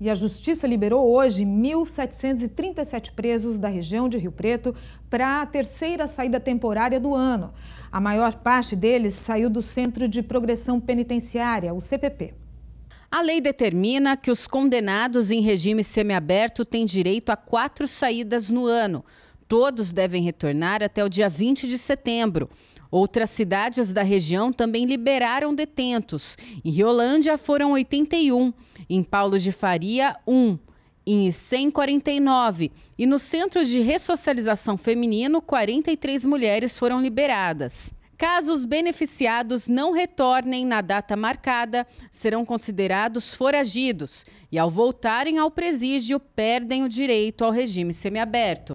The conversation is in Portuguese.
E a Justiça liberou hoje 1.737 presos da região de Rio Preto para a terceira saída temporária do ano. A maior parte deles saiu do Centro de Progressão Penitenciária, o CPP. A lei determina que os condenados em regime semiaberto têm direito a quatro saídas no ano. Todos devem retornar até o dia 20 de setembro. Outras cidades da região também liberaram detentos. Em Riolândia foram 81, em Paulo de Faria, 1 em 149 e no Centro de Ressocialização Feminino, 43 mulheres foram liberadas. Caso os beneficiados não retornem na data marcada, serão considerados foragidos e, ao voltarem ao presídio, perdem o direito ao regime semiaberto.